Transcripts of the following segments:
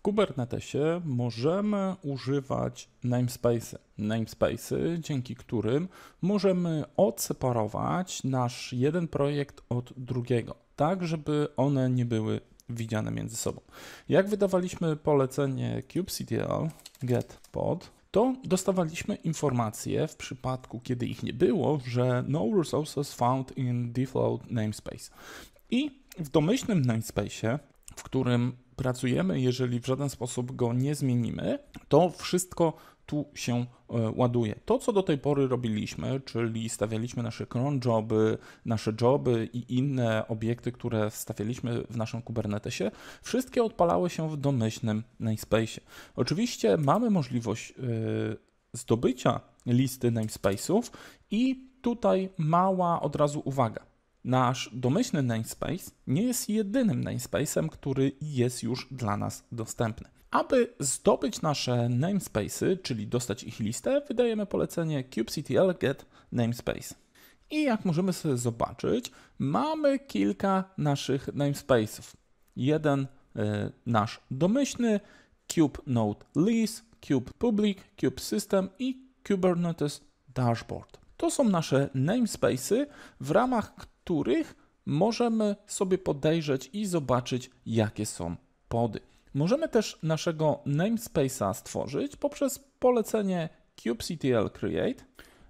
W Kubernetesie możemy używać namespace'y. Namespace'y, dzięki którym możemy odseparować nasz jeden projekt od drugiego, tak żeby one nie były widziane między sobą. Jak wydawaliśmy polecenie kubectl get pod, to dostawaliśmy informacje w przypadku, kiedy ich nie było, że no resources found in default namespace. I w domyślnym namespace'ie, w którym pracujemy, jeżeli w żaden sposób go nie zmienimy, to wszystko tu się e, ładuje. To, co do tej pory robiliśmy, czyli stawialiśmy nasze cron joby, nasze joby i inne obiekty, które stawialiśmy w naszym Kubernetesie, wszystkie odpalały się w domyślnym namespace. Oczywiście mamy możliwość e, zdobycia listy namespace'ów i tutaj mała od razu uwaga. Nasz domyślny namespace nie jest jedynym namespace'em, który jest już dla nas dostępny. Aby zdobyć nasze namespace'y, czyli dostać ich listę, wydajemy polecenie kubectl get namespace. I jak możemy sobie zobaczyć, mamy kilka naszych namespace'ów. Jeden y, nasz domyślny, cube node lease, cube public, cube system i Kubernetes dashboard. To są nasze namespaces, w ramach których możemy sobie podejrzeć i zobaczyć, jakie są pody. Możemy też naszego namespace'a stworzyć poprzez polecenie kubectl create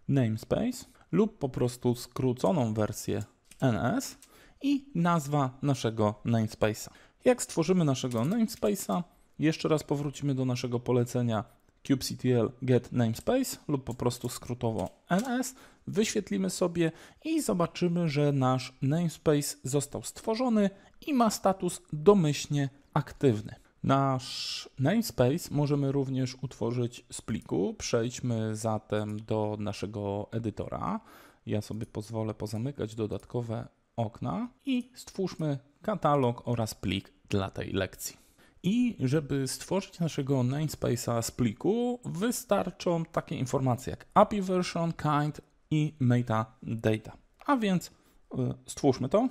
namespace lub po prostu skróconą wersję ns i nazwa naszego namespace'a. Jak stworzymy naszego namespace'a, jeszcze raz powrócimy do naszego polecenia kubectl get namespace lub po prostu skrótowo ns, wyświetlimy sobie i zobaczymy, że nasz namespace został stworzony i ma status domyślnie aktywny. Nasz namespace możemy również utworzyć z pliku. Przejdźmy zatem do naszego edytora. Ja sobie pozwolę pozamykać dodatkowe okna i stwórzmy katalog oraz plik dla tej lekcji. I żeby stworzyć naszego namespace'a z pliku, wystarczą takie informacje jak API version, kind i metadata. A więc y, stwórzmy to.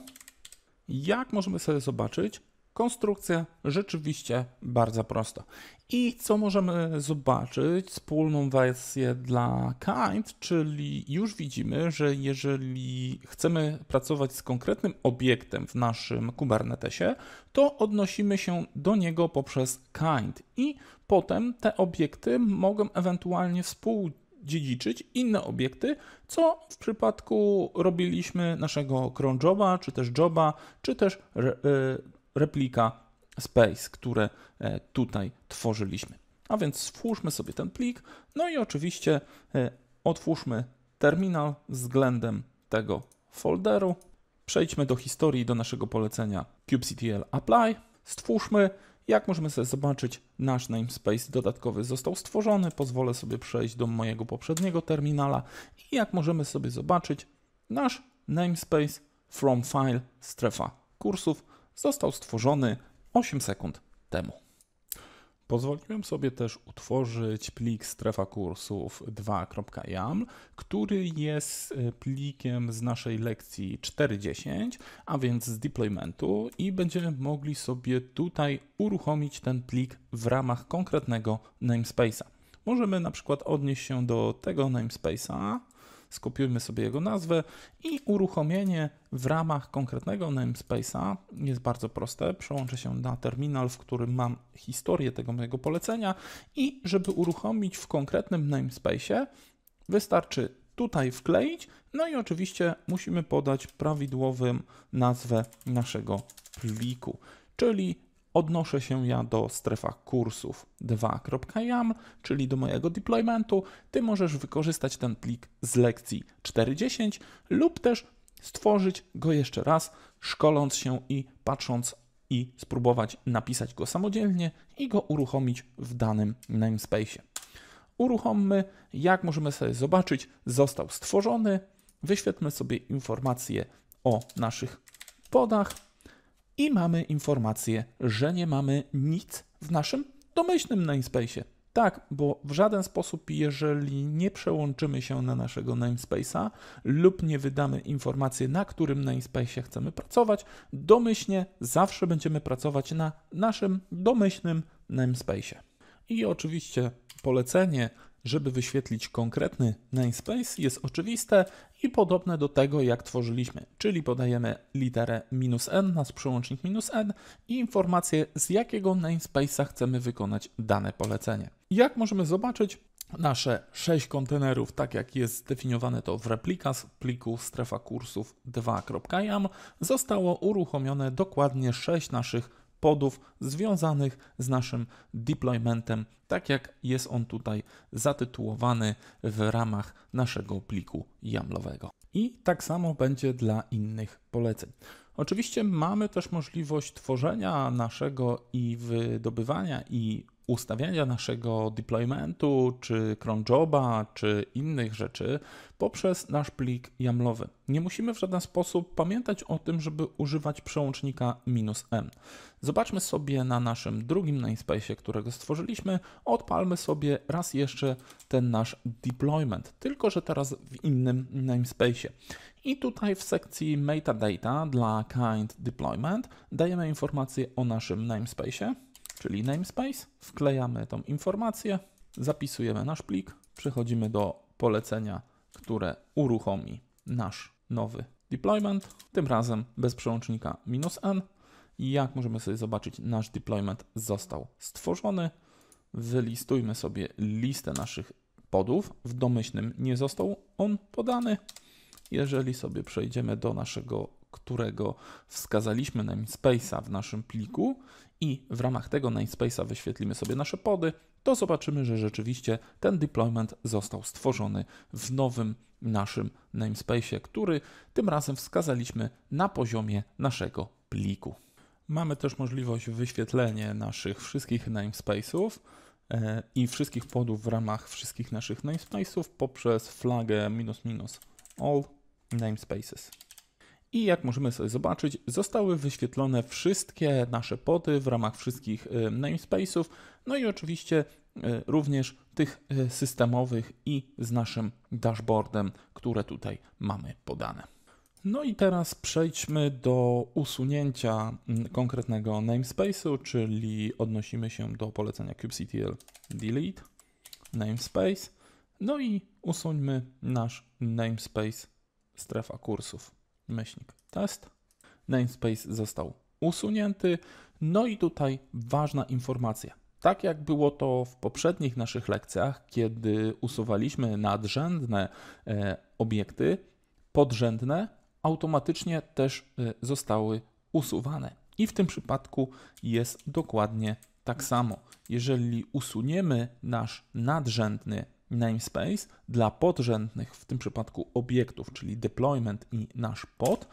Jak możemy sobie zobaczyć, Konstrukcja rzeczywiście bardzo prosta. I co możemy zobaczyć? Wspólną wersję dla kind, czyli już widzimy, że jeżeli chcemy pracować z konkretnym obiektem w naszym Kubernetesie, to odnosimy się do niego poprzez kind i potem te obiekty mogą ewentualnie współdziedziczyć inne obiekty, co w przypadku robiliśmy naszego cron joba, czy też joba, czy też e, replika space, które e, tutaj tworzyliśmy. A więc stwórzmy sobie ten plik, no i oczywiście e, otwórzmy terminal względem tego folderu. Przejdźmy do historii, do naszego polecenia kubectl apply. Stwórzmy, jak możemy sobie zobaczyć, nasz namespace dodatkowy został stworzony. Pozwolę sobie przejść do mojego poprzedniego terminala i jak możemy sobie zobaczyć, nasz namespace from file strefa kursów został stworzony 8 sekund temu. Pozwoliłem sobie też utworzyć plik strefa kursów 2.yaml, który jest y, plikiem z naszej lekcji 4.10, a więc z deploymentu i będziemy mogli sobie tutaj uruchomić ten plik w ramach konkretnego namespace'a. Możemy na przykład odnieść się do tego namespace'a, skopiujmy sobie jego nazwę i uruchomienie w ramach konkretnego namespace'a jest bardzo proste. Przełączę się na terminal, w którym mam historię tego mojego polecenia i żeby uruchomić w konkretnym namespace'ie wystarczy tutaj wkleić, no i oczywiście musimy podać prawidłową nazwę naszego pliku, czyli odnoszę się ja do strefa kursów 2.yaml, czyli do mojego deploymentu. Ty możesz wykorzystać ten plik z lekcji 4.10 lub też stworzyć go jeszcze raz, szkoląc się i patrząc i spróbować napisać go samodzielnie i go uruchomić w danym namespace. Uruchommy, jak możemy sobie zobaczyć, został stworzony. Wyświetlmy sobie informacje o naszych podach i mamy informację, że nie mamy nic w naszym domyślnym namespace'ie. Tak, bo w żaden sposób, jeżeli nie przełączymy się na naszego namespace'a lub nie wydamy informacji, na którym namespace'ie chcemy pracować, domyślnie zawsze będziemy pracować na naszym domyślnym namespace'ie. I oczywiście polecenie żeby wyświetlić konkretny namespace jest oczywiste i podobne do tego, jak tworzyliśmy, czyli podajemy literę "-n", nasz przełącznik "-n" i informację, z jakiego namespace'a chcemy wykonać dane polecenie. Jak możemy zobaczyć, nasze 6 kontenerów, tak jak jest zdefiniowane to w replikas pliku strefa kursów 2.yam, zostało uruchomione dokładnie 6 naszych podów związanych z naszym deploymentem, tak jak jest on tutaj zatytułowany w ramach naszego pliku YAMLowego. I tak samo będzie dla innych poleceń. Oczywiście mamy też możliwość tworzenia naszego i wydobywania i ustawiania naszego deploymentu, czy joba, czy innych rzeczy poprzez nasz plik jamlowy. Nie musimy w żaden sposób pamiętać o tym, żeby używać przełącznika "-m". Zobaczmy sobie na naszym drugim namespace, którego stworzyliśmy, odpalmy sobie raz jeszcze ten nasz deployment, tylko że teraz w innym namespace. I tutaj w sekcji metadata dla kind deployment dajemy informację o naszym namespaceie czyli namespace, wklejamy tą informację, zapisujemy nasz plik, przechodzimy do polecenia, które uruchomi nasz nowy deployment, tym razem bez przełącznika "-n". Jak możemy sobie zobaczyć, nasz deployment został stworzony. Wylistujmy sobie listę naszych podów. W domyślnym nie został on podany. Jeżeli sobie przejdziemy do naszego którego wskazaliśmy namespace'a w naszym pliku i w ramach tego namespace'a wyświetlimy sobie nasze pody, to zobaczymy, że rzeczywiście ten deployment został stworzony w nowym naszym namespace'ie, który tym razem wskazaliśmy na poziomie naszego pliku. Mamy też możliwość wyświetlenia naszych wszystkich namespace'ów e, i wszystkich podów w ramach wszystkich naszych namespace'ów poprzez flagę minus minus all namespaces. I jak możemy sobie zobaczyć, zostały wyświetlone wszystkie nasze poty w ramach wszystkich y, namespace'ów, no i oczywiście y, również tych y, systemowych i z naszym dashboardem, które tutaj mamy podane. No i teraz przejdźmy do usunięcia mm, konkretnego namespace'u, czyli odnosimy się do polecenia kubectl delete namespace, no i usuńmy nasz namespace strefa kursów myślnik test. Namespace został usunięty. No i tutaj ważna informacja. Tak jak było to w poprzednich naszych lekcjach, kiedy usuwaliśmy nadrzędne e, obiekty, podrzędne automatycznie też e, zostały usuwane. I w tym przypadku jest dokładnie tak samo. Jeżeli usuniemy nasz nadrzędny namespace dla podrzędnych, w tym przypadku obiektów, czyli deployment i nasz pod,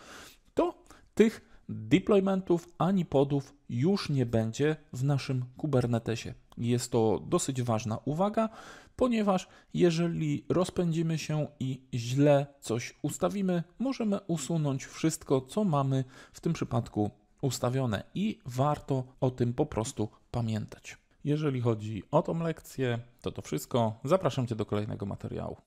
to tych deploymentów ani podów już nie będzie w naszym Kubernetesie. Jest to dosyć ważna uwaga, ponieważ jeżeli rozpędzimy się i źle coś ustawimy, możemy usunąć wszystko, co mamy w tym przypadku ustawione i warto o tym po prostu pamiętać. Jeżeli chodzi o tą lekcję, to to wszystko. Zapraszam Cię do kolejnego materiału.